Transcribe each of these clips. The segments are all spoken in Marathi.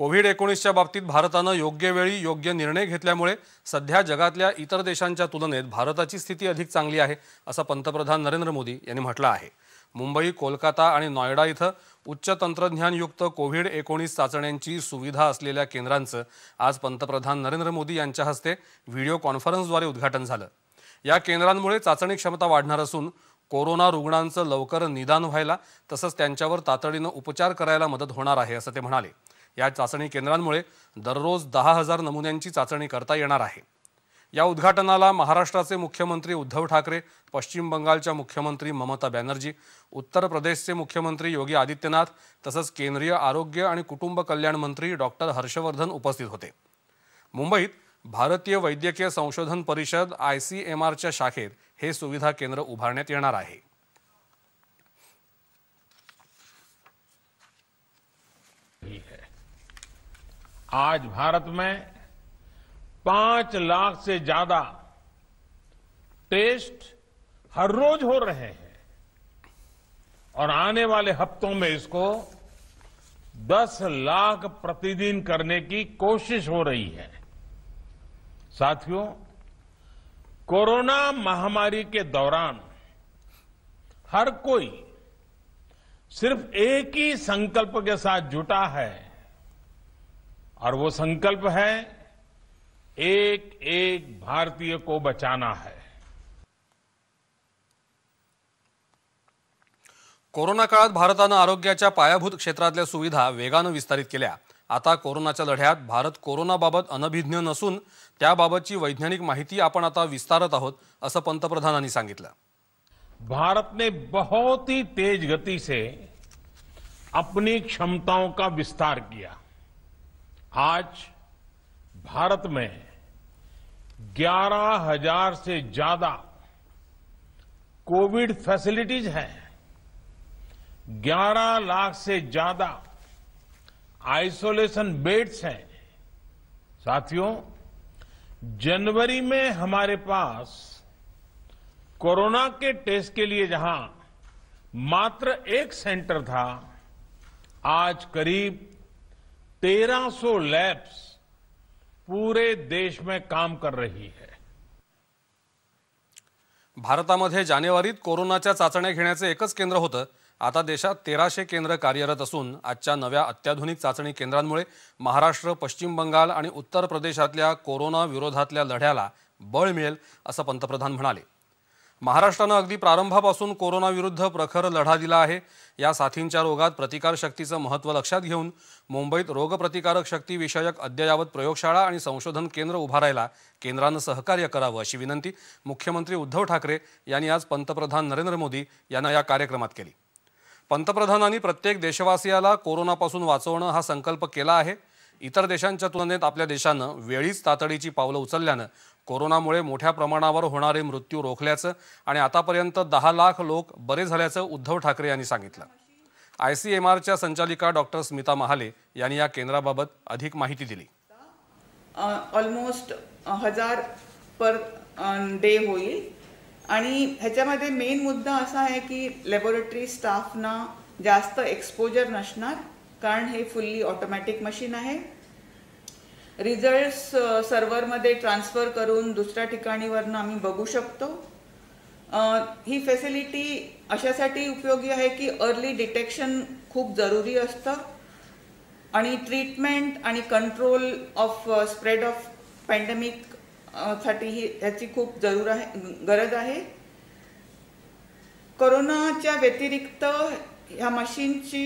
कोविड एकोणीसच्या बाबतीत भारतानं योग्य वेळी योग्य निर्णय घेतल्यामुळे सध्या जगातल्या इतर देशांच्या तुलनेत भारताची स्थिती अधिक चांगली आहे असं पंतप्रधान नरेंद्र मोदी यांनी म्हटलं आहे मुंबई कोलकाता आणि नॉयडा इथं उच्च तंत्रज्ञानयुक्त कोविड एकोणीस चाचण्यांची सुविधा असलेल्या केंद्रांचं आज पंतप्रधान नरेंद्र मोदी यांच्या हस्ते व्हिडिओ कॉन्फरन्सद्वारे उद्घाटन झालं या केंद्रांमुळे चाचणी क्षमता वाढणार असून कोरोना रुग्णांचं लवकर निदान व्हायला तसंच त्यांच्यावर तातडीनं उपचार करायला मदत होणार आहे असं ते म्हणाले या चाचणी केंद्रांमुळे दररोज दहा हजार नमुन्यांची चाचणी करता येणार आहे या उद्घाटनाला महाराष्ट्राचे मुख्यमंत्री उद्धव ठाकरे पश्चिम बंगालच्या मुख्यमंत्री ममता बॅनर्जी उत्तर प्रदेशचे मुख्यमंत्री योगी आदित्यनाथ तसंच केंद्रीय आरोग्य आणि कुटुंब कल्याण मंत्री डॉक्टर हर्षवर्धन उपस्थित होते मुंबईत भारतीय वैद्यकीय संशोधन परिषद आय सी एम आरच्या शाखेत हे सुविधा केंद्र उभारण्यात येणार आहे आज भारत में पांच लाख से ज्यादा टेस्ट हर रोज हो रहे हैं और आने वाले हफ्तों में इसको दस लाख प्रतिदिन करने की कोशिश हो रही है साथियों कोरोना महामारी के दौरान हर कोई सिर्फ एक ही संकल्प के साथ जुटा है और वो संकल्प है एक एक भारतीय को बचाना है कोरोना काळात भारतानं आरोग्याच्या पायाभूत क्षेत्रातल्या सुविधा वेगानं विस्तारित केल्या आता कोरोनाच्या लढ्यात भारत कोरोनाबाबत अनभिज्ञ नसून त्याबाबतची वैज्ञानिक माहिती आपण आता विस्तारत आहोत असं पंतप्रधानांनी सांगितलं भारत ने बहुत ही तेज गति से अपनी क्षमताओं का विस्तार किया आज भारत में ग्यारह हजार से ज्यादा कोविड फैसिलिटीज हैं 11 लाख से ज्यादा आइसोलेशन बेड्स हैं साथियों जनवरी में हमारे पास कोरोना के टेस्ट के लिए जहां मात्र एक सेंटर था आज करीब 1300 लैब्स पूरे देश में काम कर रही है भारतामध्ये जानेवारीत कोरोनाच्या चाचण्या घेण्याचं एकच केंद्र होतं आता देशात तेराशे केंद्र कार्यरत असून आजच्या नव्या अत्याधुनिक चाचणी केंद्रांमुळे महाराष्ट्र पश्चिम बंगाल आणि उत्तर प्रदेशातल्या कोरोना विरोधातल्या लढ्याला बळ मिळेल असं पंतप्रधान म्हणाले महाराष्ट्रानं अगदी प्रारंभापासून कोरोनाविरुद्ध प्रखर लढा दिला आहे या साथींच्या रोगात प्रतिकारशक्तीचं महत्त्व लक्षात घेऊन मुंबईत रोगप्रतिकारक शक्तीविषयक अद्ययावत प्रयोगशाळा आणि संशोधन केंद्र उभारायला केंद्रानं सहकार्य करावं अशी विनंती मुख्यमंत्री उद्धव ठाकरे यांनी आज पंतप्रधान नरेंद्र मोदी यांना या कार्यक्रमात केली पंतप्रधानांनी प्रत्येक देशवासियाला कोरोनापासून वाचवणं हा संकल्प केला आहे इतर देशांच्या तुलनेत आपल्या देशानं वेळीच तातडीची पावलं उचलल्यानं कोरोनामुळे मोठ्या प्रमाणावर होणारे मृत्यू रोखल्याचं आणि आतापर्यंत दहा लाख लोक बरे झाल्याचं उद्धव ठाकरे यांनी सांगितलं आय सी एम आरच्या संचालिका डॉक्टर स्मिता महाले यांनी या केंद्राबाबत अधिक माहिती दिली ऑलमोस्ट हजार पर डे होईल आणि ह्याच्यामध्ये मेन मुद्दा असा आहे की लॅबोरेटरी स्टाफना जास्त एक्सपोजर नसणार कारण हे फुल्ली ऑटोमॅटिक मशीन आहे रिझल्ट्स सर्व्हरमध्ये ट्रान्सफर करून दुसऱ्या ठिकाणीवरनं आम्ही बघू शकतो ही फॅसिलिटी अशासाठी उपयोगी आहे की अर्ली डिटेक्शन खूप जरुरी असतं आणि ट्रीटमेंट आणि control of spread of pandemic साठी ही ह्याची खूप जरूर आहे गरज आहे करोनाच्या व्यतिरिक्त ह्या मशीनची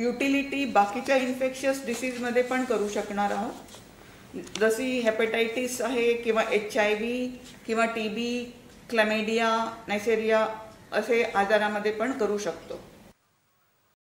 युटिलिटी बाकीच्या इन्फेक्शियस डिसीजमध्ये पण करू शकणार आहोत जशी हेपेटायटिस आहे किंवा एच आय व्ही किंवा टी बी क्लमेडिया नायसेरिया असे आजारामध्ये पण करू शकतो